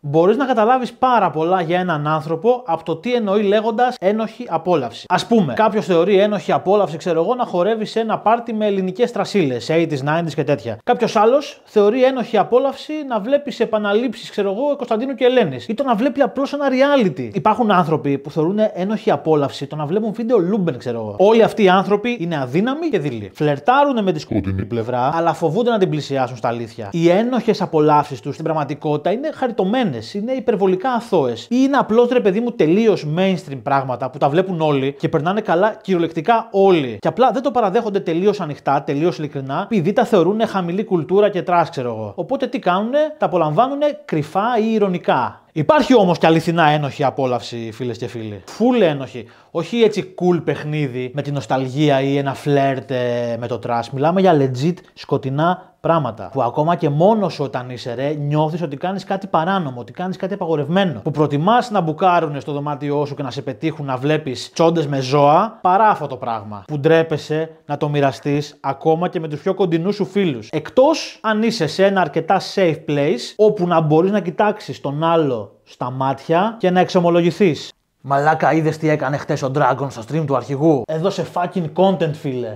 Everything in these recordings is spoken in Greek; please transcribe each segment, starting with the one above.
Μπορείς να καταλάβεις πάρα πολλά για έναν άνθρωπο από το τι εννοεί λέγοντας ένοχη απόλαυση. Ας πούμε, κάποιος θεωρεί ένοχη απόλαυση, ξέρω εγώ, να χορεύει σε ένα πάρτι με ελληνικές τρασίλες, 80s, 90s και τέτοια. Κάποιος άλλος θεωρεί ένοχη απόλαυση να βλέπει επαναλήψεις, ξέρω εγώ, Κωνσταντίνου και Ελένης. Ή το να βλέπει απλώς ένα reality. Υπάρχουν άνθρωποι που θεωρούν ένοχη απόλαυση το να βλέπουν βίντεο Λούμπεν, ξέρω εγώ. Όλοι αυτοί οι άνθρωποι είναι αδύναμοι και δειλοί. Φλερτάρουν με τη σκοτεινή πλευρά, αλλά φοβούνται να την πλησιάσουν στα αλήθεια. Οι ένοχες απολαύσεις τους στην πραγματικότητα είναι χαριτωμένε είναι υπερβολικά αθώες ή είναι απλώς ρε παιδί μου τελείως mainstream πράγματα που τα βλέπουν όλοι και περνάνε καλά κυριολεκτικά όλοι. Και απλά δεν το παραδέχονται τελείως ανοιχτά, τελείως ειλικρινά, επειδή τα θεωρούν χαμηλή κουλτούρα και τρας ξέρω εγώ. Οπότε τι κάνουνε, τα απολαμβάνουν κρυφά ή ηρωνικά. Υπάρχει όμως και αληθινά ένοχη απόλαυση, φίλες και φίλοι. Φούλε ένοχη. Όχι έτσι cool παιχνίδι με τη νοσταλγία ή ένα φλερτ ε, με το τρας. Μιλάμε για legit σκοτεινά πράγματα. Που ακόμα και μόνος όταν είσαι ρε, νιώθεις ότι κάνεις κάτι παράνομο, ότι κάνεις κάτι απαγορευμένο. Που προτιμάς να μπουκάρουν στο δωμάτιό σου και να σε πετύχουν να βλέπεις τσόντες με ζώα παρά αυτό το πράγμα. Που ντρέπεσαι να το μοιραστείς ακόμα και με τους πιο κοντινούς σου φίλους. Εκτός αν είσαι σε ένα αρκετά safe place όπου να μπορείς να κοιτάξεις τον άλλο στα μάτια και να εξομολογηθείς. Μαλάκα, είδες τι έκανε χτες ο Dragon στο stream του αρχηγού. σε fucking content, φίλε.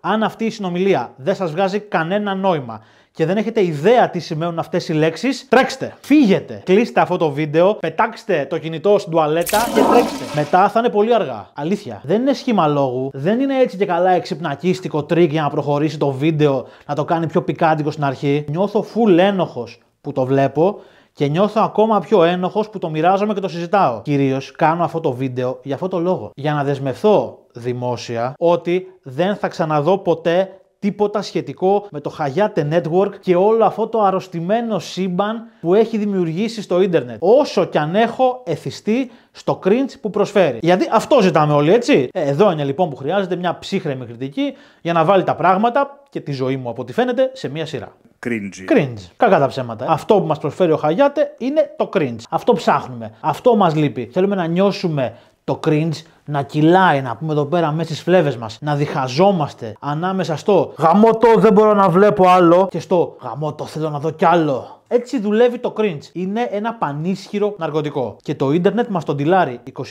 Αν αυτή η συνομιλία δεν σας βγάζει κανένα νόημα και δεν έχετε ιδέα τι σημαίνουν αυτές οι λέξεις, τρέξτε. Φύγετε. Κλείστε αυτό το βίντεο, πετάξτε το κινητό στην τουαλέτα και τρέξτε. Μετά θα είναι πολύ αργά. Αλήθεια. Δεν είναι σχήμα λόγου. Δεν είναι έτσι και καλά εξυπνακίστικο τρίκ για να προχωρήσει το βίντεο, να το κάνει πιο πικάντικο στην αρχή. Νιώθω full ένοχος που το βλέπω και νιώθω ακόμα πιο ένοχος που το μοιράζομαι και το συζητάω. Κυρίως κάνω αυτό το βίντεο για αυτό το λόγο. Για να δεσμευθώ δημόσια ότι δεν θα ξαναδώ ποτέ τίποτα σχετικό με το Χαγιάτε Network και όλο αυτό το αρρωστημένο σύμπαν που έχει δημιουργήσει στο ίντερνετ. Όσο κι αν έχω εθιστεί στο cringe που προσφέρει. Γιατί αυτό ζητάμε όλοι, έτσι. Ε, εδώ είναι λοιπόν που χρειάζεται μια ψύχρεμη κριτική για να βάλει τα πράγματα και τη ζωή μου από ό,τι φαίνεται σε μια σειρά. Cringe. Cringe. Κακά τα ψέματα. Αυτό που μας προσφέρει ο Χαγιάτε είναι το cringe. Αυτό ψάχνουμε. Αυτό μας λείπει. Θέλουμε να νιώσουμε το cringe να κυλάει, να πούμε εδώ πέρα μέσα στις φλέβες μας, να διχαζόμαστε ανάμεσα στο γαμό το δεν μπορώ να βλέπω άλλο και στο γαμό το θέλω να δω κι άλλο. Έτσι δουλεύει το cringe. Είναι ένα πανίσχυρο ναρκωτικό. Και το ίντερνετ μας τον τυλάρει 24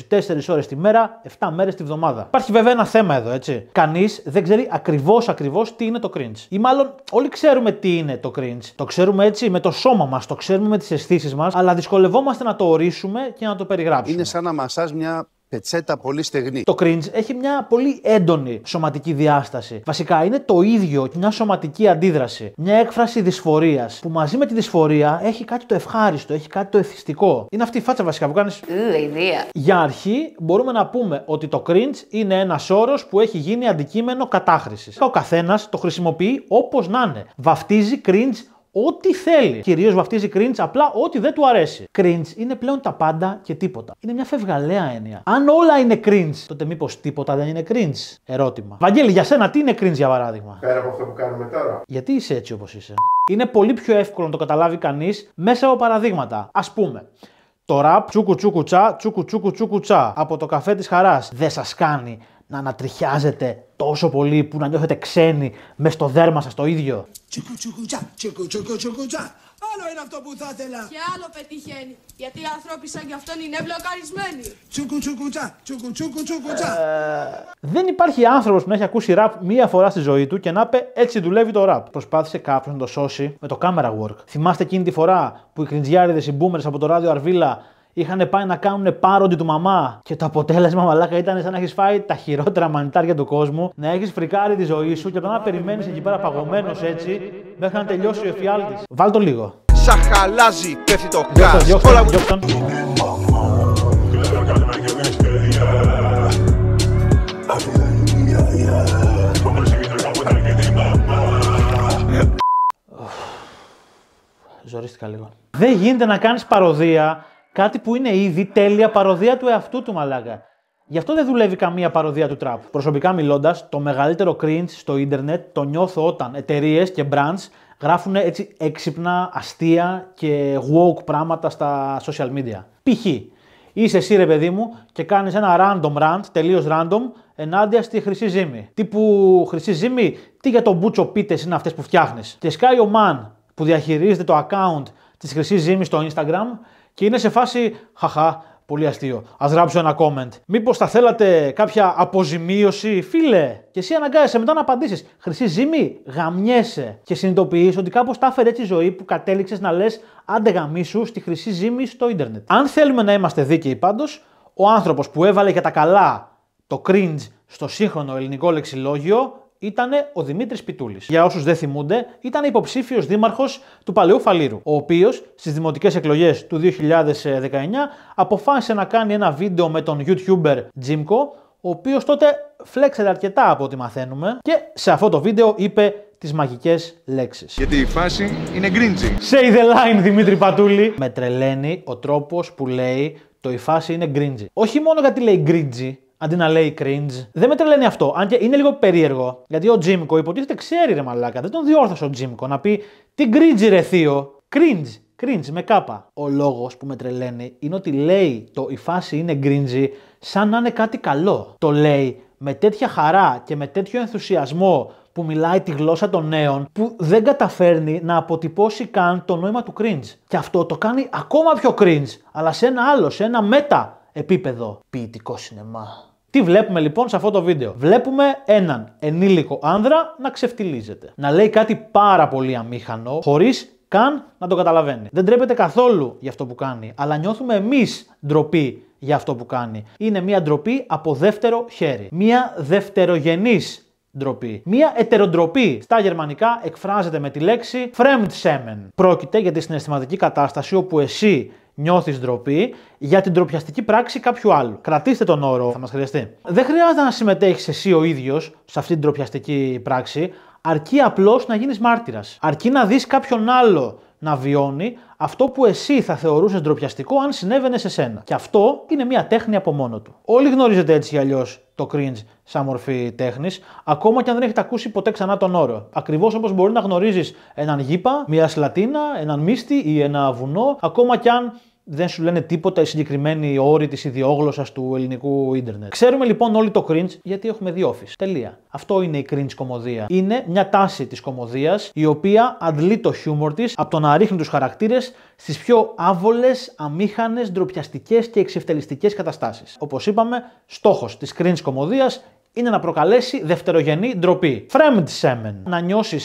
ώρες τη μέρα, 7 μέρες τη βδομάδα. Υπάρχει βέβαια ένα θέμα εδώ, έτσι. Κανείς δεν ξέρει ακριβώς ακριβώς τι είναι το cringe. Ή μάλλον όλοι ξέρουμε τι είναι το cringe. Το ξέρουμε έτσι με το σώμα μας, το ξέρουμε με τις αισθήσεις μας, αλλά δυσκολευόμαστε να το ορίσουμε και να το περιγράψουμε. Είναι σαν να μασά μια πετσέτα πολύ στεγνή. Το cringe έχει μια πολύ έντονη σωματική διάσταση. Βασικά είναι το ίδιο μια σωματική αντίδραση. Μια έκφραση δυσφορίας που μαζί με τη δυσφορία έχει κάτι το ευχάριστο, έχει κάτι το εθιστικό. Είναι αυτή η φάτσα βασικά που κάνεις. ιδέα. Για αρχή μπορούμε να πούμε ότι το cringe είναι ένας όρος που έχει γίνει αντικείμενο κατάχρησης. Ο καθένας το χρησιμοποιεί όπως να είναι. Βαφτίζει cringe ό,τι θέλει. Κυρίως βαφτίζει cringe απλά ό,τι δεν του αρέσει. Cringe είναι πλέον τα πάντα και τίποτα. Είναι μια φευγαλαία έννοια. Αν όλα είναι cringe, τότε μήπως τίποτα δεν είναι cringe. Ερώτημα. Βαγγέλη, για σένα τι είναι cringe για παράδειγμα. Πέρα από αυτό που κάνουμε τώρα. Γιατί είσαι έτσι όπως είσαι. Είναι πολύ πιο εύκολο να το καταλάβει κανείς μέσα από παραδείγματα. Ας πούμε, το ραπ τσούκου τσούκου τσά, τσούκου τσούκου τσούκου τσά από το καφέ της χαράς δεν σας κάνει να ανατριχιάζετε τόσο πολύ που να νιώθετε ξένοι μες στο δέρμα σας το ίδιο. Άλλο είναι αυτό που θα ήθελα. Και άλλο πετυχαίνει. Γιατί οι άνθρωποι σαν κι αυτόν είναι μπλοκαρισμένοι. Τσουκου τσουκου ε, Δεν υπάρχει άνθρωπος που να έχει ακούσει ραπ μία φορά στη ζωή του και να πει Έτσι δουλεύει το ραπ. Προσπάθησε κάποιος να το σώσει με το camera work. Θυμάστε εκείνη τη φορά που οι κριντζιάριδες, οι boomers από το ράδιο Αρβίλα είχαν πάει να κάνουν πάροντι του μαμά. Και το αποτέλεσμα, μαλάκα, ήταν σαν να έχεις φάει τα χειρότερα μανιτάρια του κόσμου, να έχεις φρικάρει τη ζωή σου και να περιμένεις εκεί πέρα παγωμένος έτσι, μέχρι να τελειώσει ο εφιάλτης. Βάλ το λίγο. χαλάζει, πέφτει το κάτω. λίγο. Δεν γίνεται να κάνεις παροδία Κάτι που είναι ήδη τέλεια παροδία του εαυτού του μαλάκα. Γι' αυτό δεν δουλεύει καμία παροδία του Τραμπ. Προσωπικά μιλώντας, το μεγαλύτερο cringe στο ίντερνετ το νιώθω όταν εταιρείες και brands γράφουν έτσι έξυπνα, αστεία και woke πράγματα στα social media. Π.χ. Είσαι εσύ ρε παιδί μου και κάνεις ένα random rant, τελείως random, ενάντια στη χρυσή ζύμη. Τύπου χρυσή ζύμη, τι για τον μπούτσο πίτες είναι αυτές που φτιάχνεις. Και σκάει ο man που διαχειρίζεται το account της χρυσής ζύμης στο Instagram και είναι σε φάση χαχά, πολύ αστείο. Ας γράψω ένα comment. Μήπως θα θέλατε κάποια αποζημίωση, φίλε. Και εσύ αναγκάζεσαι μετά να απαντήσεις. Χρυσή ζήμη, γαμιέσαι. Και συνειδητοποιείς ότι κάπως τα έφερε έτσι η ζωή που κατέληξες να λες άντε γαμίσου στη χρυσή ζήμη στο ίντερνετ. Αν θέλουμε να είμαστε δίκαιοι πάντως, ο άνθρωπος που έβαλε για τα καλά το cringe στο σύγχρονο ελληνικό λεξιλόγιο ήταν ο Δημήτρης Πιτούλης. Για όσους δεν θυμούνται, ήταν υποψήφιος δήμαρχος του Παλαιού Φαλήρου, ο οποίος στις δημοτικές εκλογές του 2019 αποφάσισε να κάνει ένα βίντεο με τον YouTuber Τζίμκο, ο οποίος τότε φλέξεται αρκετά από ό,τι μαθαίνουμε και σε αυτό το βίντεο είπε τις μαγικές λέξεις. Γιατί η φάση είναι γκριντζι. Say the line, Δημήτρη Πατούλη. Με τρελαίνει ο τρόπος που λέει το η φάση είναι γκριντζι. Όχι μόνο γιατί λέει γκριντζι, αντί να λέει cringe. Δεν με τρελαίνει αυτό. Αν και είναι λίγο περίεργο. Γιατί ο Τζίμκο υποτίθεται ξέρει ρε μαλάκα. Δεν τον διόρθωσε ο Τζίμκο να πει τι cringe ρε θείο. Cringe. Cringe με κάπα. Ο λόγος που με τρελαίνει είναι ότι λέει το η φάση είναι cringe σαν να είναι κάτι καλό. Το λέει με τέτοια χαρά και με τέτοιο ενθουσιασμό που μιλάει τη γλώσσα των νέων που δεν καταφέρνει να αποτυπώσει καν το νόημα του cringe. Και αυτό το κάνει ακόμα πιο cringe, αλλά σε ένα άλλο, σε ένα μετα επίπεδο. Ποιητικό σινεμά. Τι βλέπουμε λοιπόν σε αυτό το βίντεο. Βλέπουμε έναν ενήλικο άνδρα να ξεφτιλίζεται. Να λέει κάτι πάρα πολύ αμήχανο, χωρίς καν να το καταλαβαίνει. Δεν τρέπεται καθόλου για αυτό που κάνει, αλλά νιώθουμε εμείς ντροπή για αυτό που κάνει. Είναι μια ντροπή από δεύτερο χέρι. Μια δευτερογενής ντροπή. Μία ετεροντροπή. Στα γερμανικά εκφράζεται με τη λέξη Fremdsemen. Πρόκειται για τη συναισθηματική κατάσταση όπου εσύ νιώθεις ντροπή για την ντροπιαστική πράξη κάποιου άλλου. Κρατήστε τον όρο, θα μας χρειαστεί. Δεν χρειάζεται να συμμετέχεις εσύ ο ίδιος σε αυτή την ντροπιαστική πράξη, αρκεί απλώς να γίνεις μάρτυρας. Αρκεί να δεις κάποιον άλλο να βιώνει αυτό που εσύ θα θεωρούσες ντροπιαστικό αν συνέβαινε σε σένα. Και αυτό είναι μια τέχνη από μόνο του. Όλοι γνωρίζετε έτσι ή αλλιώς το cringe σαν μορφή τέχνης, ακόμα και αν δεν έχετε ακούσει ποτέ ξανά τον όρο. Ακριβώς όπως μπορεί να γνωρίζεις έναν γήπα, μιας σλατίνα, έναν μίστη ή ένα βουνό, ακόμα κι αν δεν σου λένε τίποτα οι συγκεκριμένοι όροι της ιδιόγλωσσας του ελληνικού ίντερνετ. Ξέρουμε λοιπόν όλοι το cringe γιατί έχουμε δύο office. Τελεία. Αυτό είναι η cringe κομμωδία. Είναι μια τάση της κομμωδίας η οποία αντλεί το χιούμορ της από το να ρίχνει τους χαρακτήρες στις πιο άβολες, αμήχανες, ντροπιαστικές και εξευτελιστικές καταστάσεις. Όπως είπαμε, στόχος της cringe κομμωδίας είναι να προκαλέσει δευτερογενή ντροπή. Fremdsemen. Να νιώσεις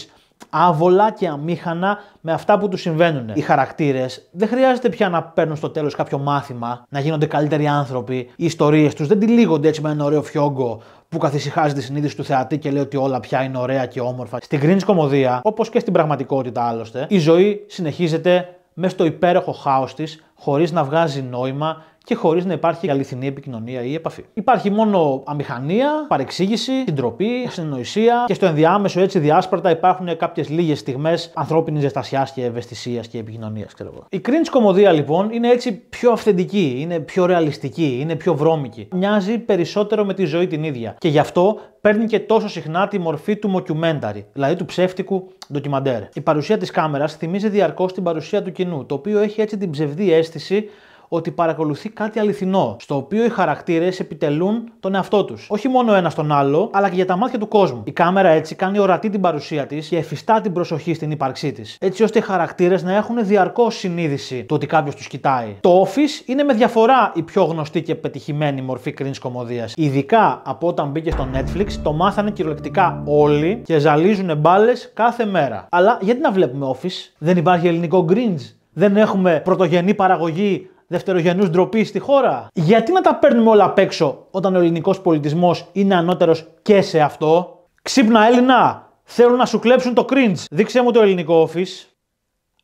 άβολα και αμήχανα με αυτά που τους συμβαίνουν. Οι χαρακτήρες δεν χρειάζεται πια να παίρνουν στο τέλος κάποιο μάθημα, να γίνονται καλύτεροι άνθρωποι. Οι ιστορίες τους δεν τυλίγονται έτσι με ένα ωραίο φιόγκο που καθησυχάζει τη συνείδηση του θεατή και λέει ότι όλα πια είναι ωραία και όμορφα. Στην κρίνη κομμωδία, όπως και στην πραγματικότητα άλλωστε, η ζωή συνεχίζεται μες στο υπέροχο χάος της, χωρίς να βγάζει νόημα και χωρίς να υπάρχει αληθινή επικοινωνία ή επαφή. Υπάρχει μόνο αμηχανία, παρεξήγηση, συντροπή, συνεννοησία και στο ενδιάμεσο έτσι διάσπαρτα υπάρχουν κάποιες λίγες στιγμές ανθρώπινης ζεστασιάς και ευαισθησίας και επικοινωνίας, ξέρω εγώ. Η cringe κομμωδία λοιπόν είναι έτσι πιο αυθεντική, είναι πιο ρεαλιστική, είναι πιο βρώμικη. Μοιάζει περισσότερο με τη ζωή την ίδια και γι' αυτό παίρνει και τόσο συχνά τη μορφή του mockumentary, δηλαδή του ψεύτικου ντοκιμαντέρ. Η παρουσία της κάμερας θυμίζει διαρκώς την παρουσία του κοινού, το οποίο έχει έτσι την ψευδή αίσθηση ότι παρακολουθεί κάτι αληθινό, στο οποίο οι χαρακτήρες επιτελούν τον εαυτό τους. Όχι μόνο ένα τον άλλο, αλλά και για τα μάτια του κόσμου. Η κάμερα έτσι κάνει ορατή την παρουσία της και εφιστά την προσοχή στην ύπαρξή της, έτσι ώστε οι χαρακτήρες να έχουν διαρκώς συνείδηση του ότι κάποιος τους κοιτάει. Το Office είναι με διαφορά η πιο γνωστή και πετυχημένη μορφή cringe κομμωδίας. Ειδικά από όταν μπήκε στο Netflix, το μάθανε κυριολεκτικά όλοι και ζαλίζουν μπάλες κάθε μέρα. Αλλά γιατί να βλέπουμε Office, δεν υπάρχει ελληνικό cringe. Δεν έχουμε πρωτογενή παραγωγή δευτερογενούς ντροπής στη χώρα. Γιατί να τα παίρνουμε όλα απ' έξω όταν ο ελληνικός πολιτισμός είναι ανώτερος και σε αυτό. Ξύπνα Έλληνα, θέλουν να σου κλέψουν το cringe. Δείξε μου το ελληνικό office.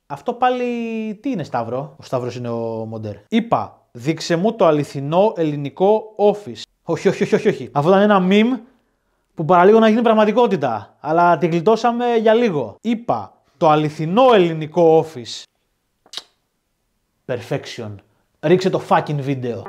Αυτό πάλι τι είναι Σταύρο. Ο Σταύρος είναι ο μοντέρ. Είπα, δείξε μου το αληθινό ελληνικό office. Όχι, όχι, όχι, όχι. όχι. Αυτό ήταν ένα meme που παραλίγο να γίνει πραγματικότητα. Αλλά την γλιτώσαμε για λίγο. Είπα, το αληθινό ελληνικό office. Perfection ρίξε το fucking βίντεο.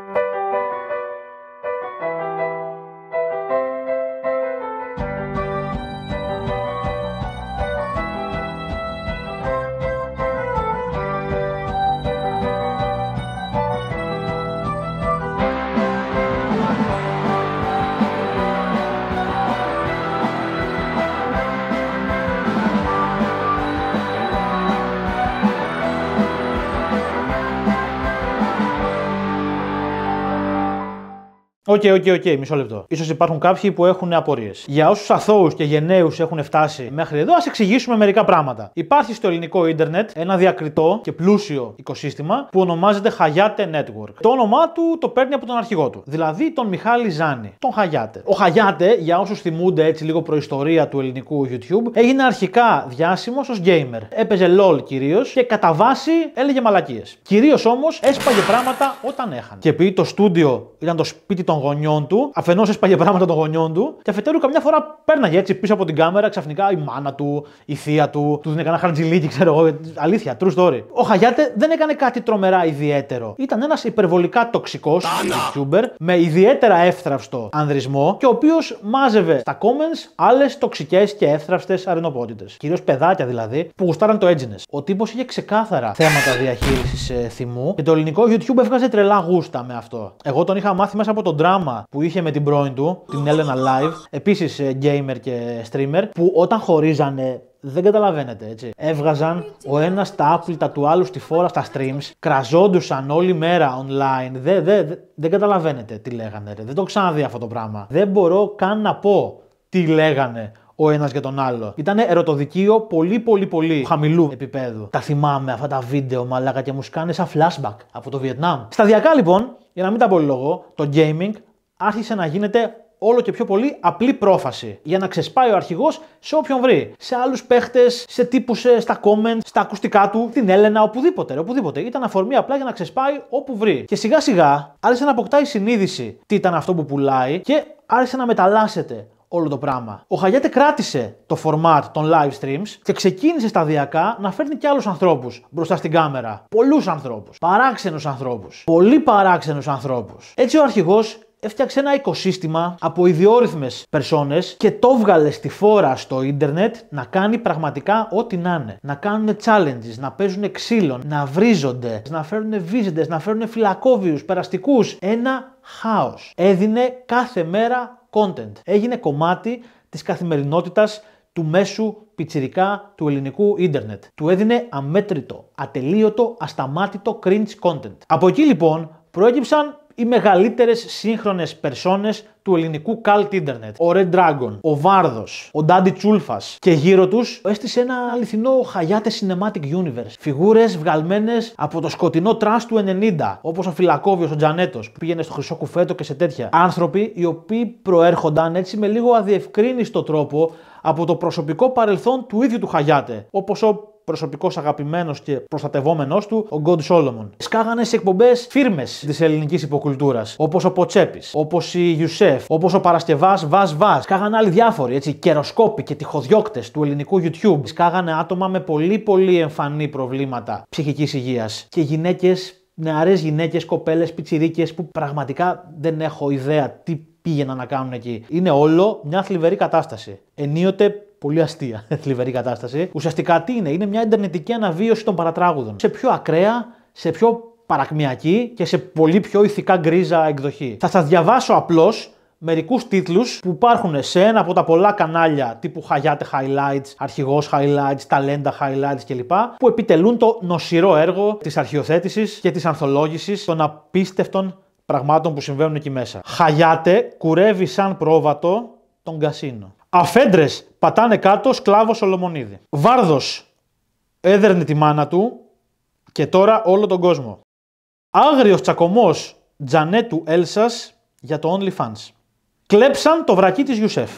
Οκ, οκ, οκ, μισό λεπτό. σω υπάρχουν κάποιοι που έχουν απορίες. Για όσους αθώους και γενναίους έχουν φτάσει μέχρι εδώ, ας εξηγήσουμε μερικά πράγματα. Υπάρχει στο ελληνικό ίντερνετ ένα διακριτό και πλούσιο οικοσύστημα που ονομάζεται Χαγιάτε Network. Το όνομά του το παίρνει από τον αρχηγό του, δηλαδή τον Μιχάλη Ζάνη, τον Χαγιάτε. Ο Χαγιάτε, για όσους θυμούνται έτσι λίγο προϊστορία του ελληνικού YouTube, έγινε αρχικά διάσημος ως gamer. Έπαιζε LOL κυρίως και κατά βάση έλεγε μαλακίες. Κυρίως όμως έσπαγε πράγματα όταν έχανε. Και επειδή το στούντιο ήταν το σπίτι των γονιών του, αφενός έσπαγε πράγματα των γονιών του, και αφετέρου καμιά φορά πέρναγε έτσι πίσω από την κάμερα ξαφνικά η μάνα του, η θεία του, τους δίνει κανένα χαρτζιλίκι, ξέρω εγώ. Αλήθεια, true story. Ο Χαγιάτε δεν έκανε κάτι τρομερά ιδιαίτερο. Ήταν ένας υπερβολικά τοξικός YouTuber με ιδιαίτερα εύθραυστο ανδρισμό και ο οποίος μάζευε στα comments άλλες τοξικές και εύθραυστες αρενοπότητες. Κυρίως παιδάκια δηλαδή που γουστάραν το edginess. Ο τύπος είχε ξεκάθαρα θέματα διαχείρισης ε, θυμού και το ελληνικό YouTube έβγαζε τρελά γούστα με αυτό. Εγώ τον είχα μάθει μέσα από τον drama δράμα που είχε με την πρώην του, την Έλενα Live, επίσης ε, gamer και streamer, που όταν χωρίζανε δεν καταλαβαίνετε έτσι. Έβγαζαν ο ένας τα άπλυτα του άλλου στη φόρα στα streams, κραζόντουσαν όλη μέρα online. Δεν δε, δεν καταλαβαίνετε τι λέγανε. Ρε. Δεν το ξαναδεί αυτό το πράγμα. Δεν μπορώ καν να πω τι λέγανε ο ένας για τον άλλο. Ήταν ερωτοδικείο πολύ, πολύ, πολύ χαμηλού επίπεδου. Τα θυμάμαι αυτά τα βίντεο, μαλάκα και μου σκάνε σαν flashback από το Βιετνάμ. Σταδιακά λοιπόν, για να μην τα λόγο, το gaming άρχισε να γίνεται όλο και πιο πολύ απλή πρόφαση. Για να ξεσπάει ο αρχηγός σε όποιον βρει. Σε άλλους παίχτες, σε τύπους ε, στα comments, στα ακουστικά του, την Έλενα, οπουδήποτε. οπουδήποτε. Ήταν αφορμή απλά για να ξεσπάει όπου βρει. Και σιγά σιγά άρχισε να αποκτάει συνείδηση τι ήταν αυτό που πουλάει και άρχισε να μεταλλάσσεται όλο το πράγμα. Ο Χαγιάτε κράτησε το format των live streams και ξεκίνησε σταδιακά να φέρνει και άλλους ανθρώπους μπροστά στην κάμερα. Πολλούς ανθρώπους. Παράξενους ανθρώπους. Πολύ παράξενους ανθρώπους. Έτσι ο αρχηγός έφτιαξε ένα οικοσύστημα από ιδιόρυθμες περσόνες και το βγάλε στη φόρα στο ίντερνετ να κάνει πραγματικά ό,τι να είναι. Να κάνουν challenges, να παίζουν ξύλων, να βρίζονται, να φέρουν visitors, να φέρουν φυλακόβιους, περαστικούς. Ένα χάος. Έδινε κάθε μέρα content. Έγινε κομμάτι της καθημερινότητας του μέσου πιτσιρικά του ελληνικού ίντερνετ. Του έδινε αμέτρητο, ατελείωτο, ασταμάτητο cringe content. Από εκεί λοιπόν προέκυψαν οι μεγαλύτερες σύγχρονες περσόνες του ελληνικού cult internet. Ο Red Dragon, ο Βάρδος, ο Ντάντι Τσούλφας και γύρω τους έστεισε ένα αληθινό Χαγιάτε Cinematic Universe. Φιγούρες βγαλμένες από το σκοτεινό τρας του 90, όπως ο Φιλακόβιος, ο Τζανέτος που πήγαινε στο χρυσό κουφέτο και σε τέτοια. Άνθρωποι οι οποίοι προέρχονταν έτσι με λίγο αδιευκρίνιστο τρόπο από το προσωπικό παρελθόν του ίδιου του Χαγιάτε. Όπως ο προσωπικό αγαπημένος και προστατευόμενό του, ο Γκόντ Σόλομον. Σκάγανε σε εκπομπές φίρμες της ελληνικής υποκουλτούρας, όπως ο Ποτσέπης, όπως η Ιουσέφ, όπως ο Παρασκευάς Βαζ Βαζ. Σκάγανε άλλοι διάφοροι, έτσι, καιροσκόποι και τυχοδιώκτες του ελληνικού YouTube. Σκάγανε άτομα με πολύ πολύ εμφανή προβλήματα ψυχικής υγείας και γυναίκες. Νεαρές γυναίκες, κοπέλες, πιτσιρίκες που πραγματικά δεν έχω ιδέα τι πήγαιναν να κάνουν εκεί. Είναι όλο μια θλιβερή κατάσταση. Ενίοτε Πολύ αστεία, θλιβερή κατάσταση. Ουσιαστικά τι είναι, είναι μια Ιντερνετική αναβίωση των παρατράγουδων. Σε πιο ακραία, σε πιο παρακμιακή και σε πολύ πιο ηθικά γκρίζα εκδοχή. Θα σας διαβάσω απλώς μερικούς τίτλους που υπάρχουν σε ένα από τα πολλά κανάλια τύπου Χαγιάτε Highlights, Αρχηγός Highlights, Ταλέντα Highlights κλπ. που επιτελούν το νοσηρό έργο της αρχιοθέτησης και της ανθολόγησης των απίστευτων πραγμάτων που συμβαίνουν εκεί μέσα. Χαγιάτε κουρεύει σαν πρόβατο τον Κασίνο. Αφέντρες πατάνε κάτω σκλάβος Σολομονίδη. Βάρδος έδερνε τη μάνα του και τώρα όλο τον κόσμο. Άγριος τσακωμός Τζανέτου Έλσας για το OnlyFans. Κλέψαν το βρακί της Ιουσέφ.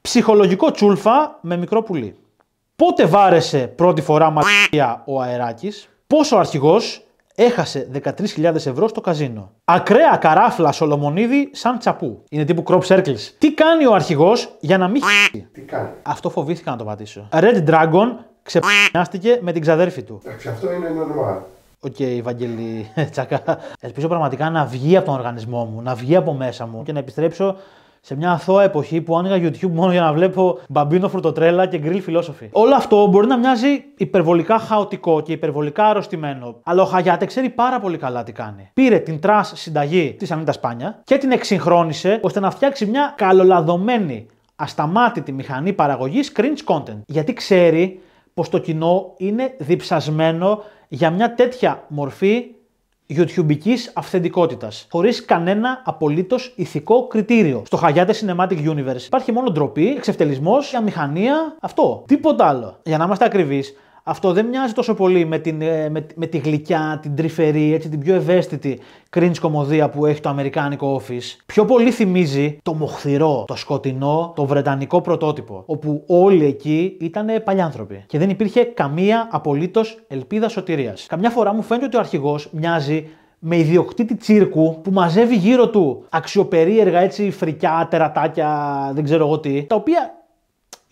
Ψυχολογικό τσούλφα με μικρό πουλί. Πότε βάρεσε πρώτη φορά μαζί ο αεράκης, πόσο αρχηγός. αρχηγός έχασε 13.000 ευρώ στο καζίνο. Ακραία καράφλα Σολομονίδη σαν τσαπού. Είναι τύπου crop circles. Τι κάνει ο αρχηγός για να μην Τι κάνει. Αυτό φοβήθηκα να το πατήσω. Red Dragon ξεπνιάστηκε με την ξαδέρφη του. Εντάξει, αυτό είναι normal. Οκ, okay, Βαγγελή Τσακά. Ελπίζω πραγματικά να βγει από τον οργανισμό μου, να βγει από μέσα μου και να επιστρέψω σε μια αθώα εποχή που άνοιγα YouTube μόνο για να βλέπω μπαμπίνο φρουτοτρέλα και γκριλ φιλόσοφοι. Όλο αυτό μπορεί να μοιάζει υπερβολικά χαοτικό και υπερβολικά αρρωστημένο, αλλά ο Χαγιάτε ξέρει πάρα πολύ καλά τι κάνει. Πήρε την τρας συνταγή της Ανίτα Σπάνια και την εξυγχρόνησε ώστε να φτιάξει μια καλολαδωμένη, ασταμάτητη μηχανή παραγωγής cringe content. Γιατί ξέρει πως το κοινό είναι διψασμένο για μια τέτοια μορφή YouTube αυθεντικότητας. χωρίς κανένα απολύτως ηθικό κριτήριο. Στο Χαγιάτε Cinematic Universe υπάρχει μόνο ντροπή, εξευτελισμός, αμηχανία, αυτό. Τίποτα άλλο. Για να είμαστε ακριβείς. Αυτό δεν μοιάζει τόσο πολύ με, την, ε, με, με τη γλυκιά, την τρυφερή, έτσι, την πιο ευαίσθητη cringe κομμωδία που έχει το αμερικάνικο Office. Πιο πολύ θυμίζει το μοχθηρό, το σκοτεινό, το βρετανικό πρωτότυπο. Όπου όλοι εκεί ήταν παλιάνθρωποι. Και δεν υπήρχε καμία απολύτως ελπίδα σωτηρίας. Καμιά φορά μου φαίνεται ότι ο αρχηγός μοιάζει με ιδιοκτήτη τσίρκου που μαζεύει γύρω του αξιοπερίεργα έτσι φρικιά, τερατάκια, δεν ξέρω εγώ τι, τα οποία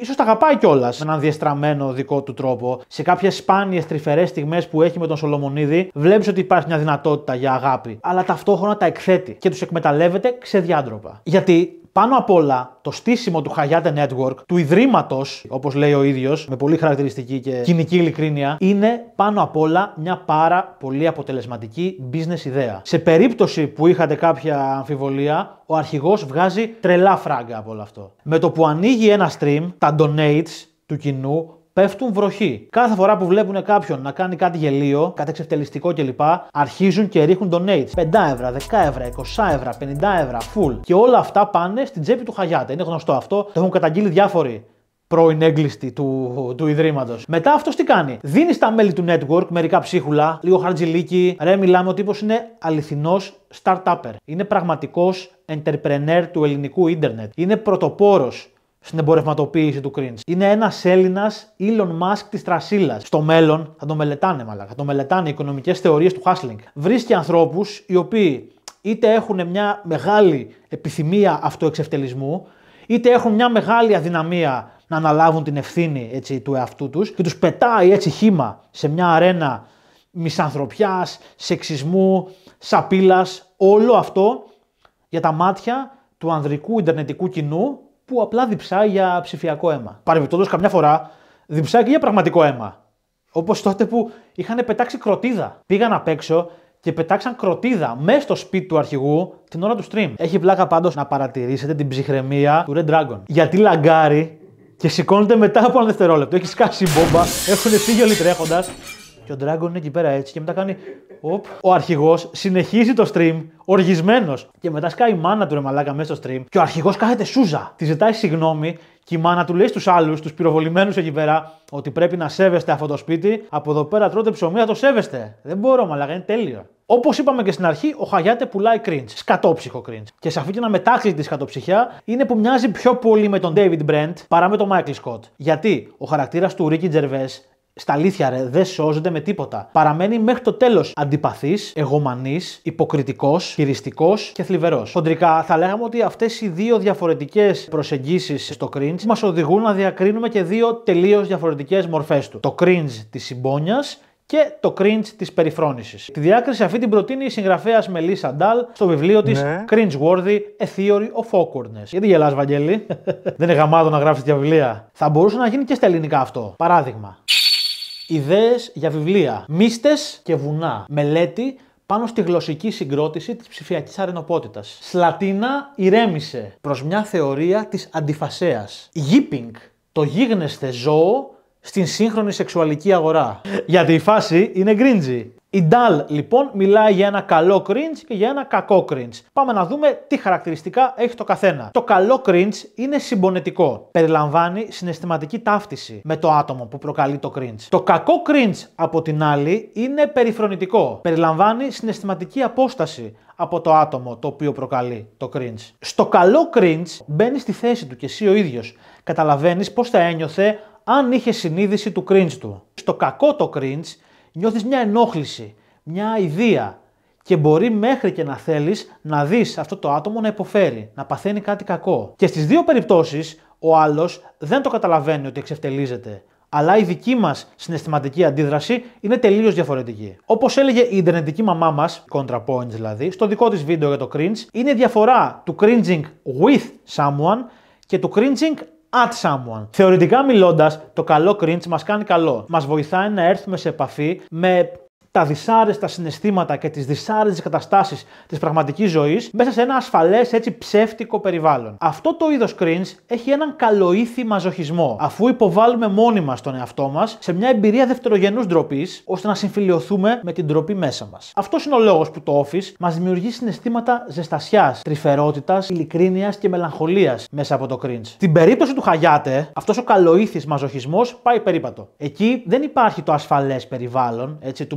ίσως τα αγαπάει κιόλας με έναν διεστραμμένο δικό του τρόπο. Σε κάποιες σπάνιες τρυφερές στιγμές που έχει με τον Σολομονίδη, βλέπεις ότι υπάρχει μια δυνατότητα για αγάπη. Αλλά ταυτόχρονα τα εκθέτει και τους εκμεταλλεύεται ξεδιάντροπα. Γιατί πάνω απ' όλα, το στήσιμο του Hayate Network, του ιδρύματος, όπως λέει ο ίδιος, με πολύ χαρακτηριστική και κοινική ειλικρίνεια, είναι πάνω απ' όλα μια πάρα πολύ αποτελεσματική business ιδέα. Σε περίπτωση που είχατε κάποια αμφιβολία, ο αρχηγός βγάζει τρελά φράγκα από όλο αυτό. Με το που ανοίγει ένα stream, τα donates του κοινού πέφτουν βροχή. Κάθε φορά που βλέπουν κάποιον να κάνει κάτι γελίο, κάτι εξευτελιστικό κλπ., αρχίζουν και ρίχνουν donates. 5 ευρώ, 10 ευρώ, 20 ευρώ, 50 ευρώ, full. Και όλα αυτά πάνε στην τσέπη του Χαγιάτα. Είναι γνωστό αυτό. Το έχουν καταγγείλει διάφοροι πρώην έγκλειστη του, του Ιδρύματος. Μετά αυτός τι κάνει. Δίνει στα μέλη του network μερικά ψίχουλα, λίγο χαρτζιλίκι. Ρε, μιλάμε ο τύπος είναι αληθινός startupper. Είναι πραγματικός entrepreneur του ελληνικού ίντερνετ. Είναι πρωτοπόρος στην εμπορευματοποίηση του cringe. Είναι ένας Έλληνας Elon Musk της Τρασίλας. Στο μέλλον θα το μελετάνε, μαλάκα. Θα το μελετάνε οι οικονομικές θεωρίες του Hustling. Βρίσκει ανθρώπους οι οποίοι είτε έχουν μια μεγάλη επιθυμία αυτοεξευτελισμού, είτε έχουν μια μεγάλη αδυναμία να αναλάβουν την ευθύνη έτσι, του εαυτού τους και τους πετάει έτσι χήμα σε μια αρένα μισανθρωπιάς, σεξισμού, σαπίλας. Όλο αυτό για τα μάτια του ανδρικού Ιντερνετικού κοινού που απλά διψάει για ψηφιακό αίμα. Παρεμπιπτόντως, καμιά φορά διψάει και για πραγματικό αίμα. Όπως τότε που είχαν πετάξει κροτίδα. Πήγαν απ' έξω και πετάξαν κροτίδα μέσα στο σπίτι του αρχηγού την ώρα του stream. Έχει πλάκα πάντως να παρατηρήσετε την ψυχραιμία του Red Dragon. Γιατί λαγκάρει και σηκώνεται μετά από ένα δευτερόλεπτο. Έχει σκάσει η μπόμπα, έχουν φύγει όλοι τρέχοντας και ο Dragon είναι εκεί πέρα έτσι και μετά κάνει. Οπ. Ο αρχηγός συνεχίζει το stream, οργισμένος. Και μετά σκάει η μάνα του ρε μαλάκα μέσα στο stream. Και ο αρχηγός κάθεται σούζα. Τη ζητάει συγγνώμη και η μάνα του λέει στους άλλους, τους πυροβολημένους εκεί πέρα, ότι πρέπει να σέβεστε αυτό το σπίτι. Από εδώ πέρα τρώτε ψωμί, θα το σέβεστε. Δεν μπορώ, μαλάκα, είναι τέλειο. Όπως είπαμε και στην αρχή, ο Χαγιάτε πουλάει cringe. Σκατόψυχο cringe. Και σε αυτή την αμετάκλητη τη σκατοψυχιά είναι που μοιάζει πιο πολύ με τον David Brent παρά με τον Michael Scott. Γιατί ο χαρακτήρας του Ricky Gervais στα αλήθεια, ρε, δεν σώζονται με τίποτα. Παραμένει μέχρι το τέλος αντιπαθής, εγωμανής, υποκριτικός, χειριστικός και θλιβερός. Χοντρικά, θα λέγαμε ότι αυτές οι δύο διαφορετικές προσεγγίσεις στο cringe μας οδηγούν να διακρίνουμε και δύο τελείως διαφορετικές μορφές του. Το cringe της συμπόνιας και το cringe της περιφρόνησης. Τη διάκριση αυτή την προτείνει η συγγραφέας Μελίσσα Ντάλ στο βιβλίο της ναι. worthy A Theory of Awkwardness. Γιατί γελάς, Βαγγέλη, δεν είναι να γράφεις βιβλία. Θα μπορούσε να γίνει και στα ελληνικά αυτό. Παράδειγμα. Ιδέες για βιβλία, Μίστε και βουνά, μελέτη πάνω στη γλωσσική συγκρότηση της ψηφιακής αρενοπότητας. Σλατίνα ηρέμησε προς μια θεωρία της αντιφασέας. Γίπινγκ, το γίγνεσθε ζώο στην σύγχρονη σεξουαλική αγορά. Γιατί η φάση είναι γκριντζι. Η Ντάλ λοιπόν μιλάει για ένα καλό cringe και για ένα κακό cringe. Πάμε να δούμε τι χαρακτηριστικά έχει το καθένα. Το καλό cringe είναι συμπονετικό. Περιλαμβάνει συναισθηματική ταύτιση με το άτομο που προκαλεί το cringe. Το κακό cringe από την άλλη είναι περιφρονητικό. Περιλαμβάνει συναισθηματική απόσταση από το άτομο το οποίο προκαλεί το cringe. Στο καλό cringe μπαίνει στη θέση του και εσύ ο ίδιος. Καταλαβαίνεις πώς θα ένιωθε αν είχε συνείδηση του cringe του. Στο κακό το cringe νιώθεις μια ενόχληση, μια ιδέα και μπορεί μέχρι και να θέλεις να δεις αυτό το άτομο να υποφέρει, να παθαίνει κάτι κακό. Και στις δύο περιπτώσεις ο άλλος δεν το καταλαβαίνει ότι εξευτελίζεται. Αλλά η δική μας συναισθηματική αντίδραση είναι τελείως διαφορετική. Όπως έλεγε η Ιντερνετική μαμά μας, Contra δηλαδή, στο δικό της βίντεο για το cringe, είναι διαφορά του cringing with someone και του cringing at someone. Θεωρητικά μιλώντας, το καλό cringe μας κάνει καλό. Μας βοηθάει να έρθουμε σε επαφή με τα δυσάρεστα συναισθήματα και τις δυσάρεστες καταστάσεις της πραγματικής ζωής μέσα σε ένα ασφαλές έτσι ψεύτικο περιβάλλον. Αυτό το είδος cringe έχει έναν καλοήθη μαζοχισμό, αφού υποβάλλουμε μόνοι μας τον εαυτό μας σε μια εμπειρία δευτερογενούς ντροπής, ώστε να συμφιλειωθούμε με την ντροπή μέσα μας. Αυτός είναι ο λόγος που το office μας δημιουργεί συναισθήματα ζεστασιάς, τρυφερότητας, ειλικρίνειας και μελαγχολίας μέσα από το cringe. Στην περίπτωση του Χαγιάτε, αυτός ο καλοήθης μαζοχισμό πάει περίπατο. Εκεί δεν υπάρχει το ασφαλές περιβάλλον, έτσι, του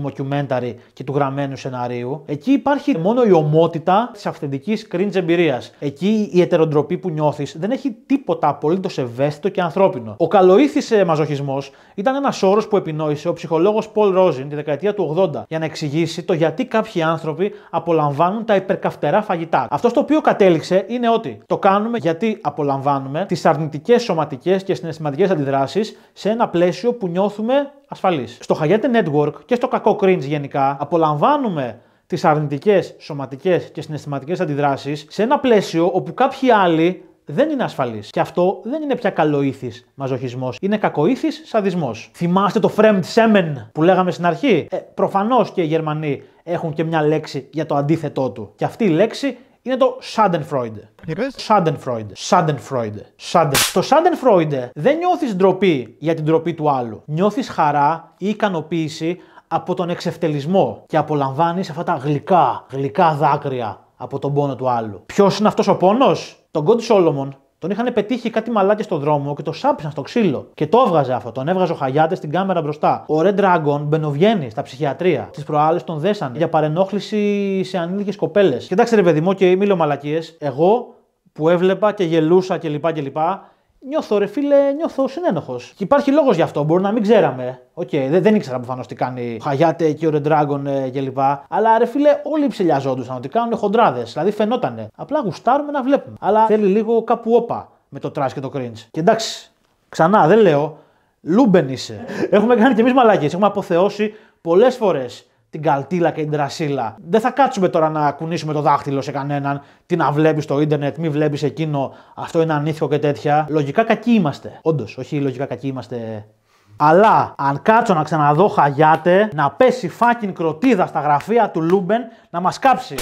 και του γραμμένου σεναρίου. Εκεί υπάρχει μόνο η ομότητα της αυθεντικής cringe εμπειρίας. Εκεί η ετεροντροπή που νιώθεις δεν έχει τίποτα απολύτως ευαίσθητο και ανθρώπινο. Ο καλοήθης ε, μαζοχισμός ήταν ένας όρος που επινόησε ο ψυχολόγος Πολ Ρόζιν τη δεκαετία του 80 για να εξηγήσει το γιατί κάποιοι άνθρωποι απολαμβάνουν τα υπερκαυτερά φαγητά. Αυτό στο οποίο κατέληξε είναι ότι το κάνουμε γιατί απολαμβάνουμε τις αρνητικές σωματικές και συναισθηματικές αντιδράσεις σε ένα πλαίσιο που νιώθουμε στο ΧΑΓΕΤΕ Network και στο κακό cringe γενικά απολαμβάνουμε τις αρνητικές σωματικές και συναισθηματικές αντιδράσεις σε ένα πλαίσιο όπου κάποιοι άλλοι δεν είναι ασφαλή. Και αυτό δεν είναι πια καλοήθης μαζοχισμός. Είναι κακοήθης σαδισμός. Θυμάστε το Fremd Semen που λέγαμε στην αρχή. Ε, Προφανώς και οι Γερμανοί έχουν και μια λέξη για το αντίθετό του. Και αυτή η λέξη είναι το Schadenfreude. Schadenfreude. Schadenfreude. Schaden. Το Schadenfreude δεν νιώθεις ντροπή για την ντροπή του άλλου. Νιώθεις χαρά ή ικανοποίηση από τον εξευτελισμό και απολαμβάνεις αυτά τα γλυκά, γλυκά δάκρυα από τον πόνο του άλλου. Ποιος είναι αυτός ο πόνος? Το God Solomon τον είχαν πετύχει κάτι μαλάκι στο δρόμο και το σάπησαν στο ξύλο. Και το έβγαζε αυτό. Τον έβγαζε ο Χαγιάτε στην κάμερα μπροστά. Ο Red Dragon μπαινοβγαίνει στα ψυχιατρία. Τις προάλλες τον δέσανε για παρενόχληση σε ανήλικες κοπέλες. Κοιτάξτε ρε παιδί μου, και μίλω μαλακίες. Εγώ που έβλεπα και γελούσα κλπ. Και και Νιώθω, ρε φίλε, νιώθω συνένοχος. Και υπάρχει λόγος γι' αυτό. Μπορεί να μην ξέραμε. Οκ, okay, δεν, δεν ήξερα προφανώς τι κάνει ο Χαγιάτε και ο Ρεντράγκον κλπ. Αλλά ρε φίλε, όλοι ψελιάζοντουσαν ότι κάνουν χοντράδες. Δηλαδή φαινότανε. Απλά γουστάρουμε να βλέπουμε. Αλλά θέλει λίγο κάπου όπα με το τράσ και το cringe. Και εντάξει, ξανά δεν λέω, Λούμπεν είσαι. Έχουμε κάνει κι εμείς μαλάκες. Έχουμε αποθεώσει πολλές φορές την καλτήλα και την τρασίλα. Δεν θα κάτσουμε τώρα να κουνήσουμε το δάχτυλο σε κανέναν. Τι να βλέπεις στο ίντερνετ, μη βλέπεις εκείνο, αυτό είναι ανήθικο και τέτοια. Λογικά κακοί είμαστε. Όντως, όχι λογικά κακοί είμαστε. Αλλά αν κάτσω να ξαναδώ χαγιάτε, να πέσει φάκιν κροτίδα στα γραφεία του Λούμπεν να μας κάψει.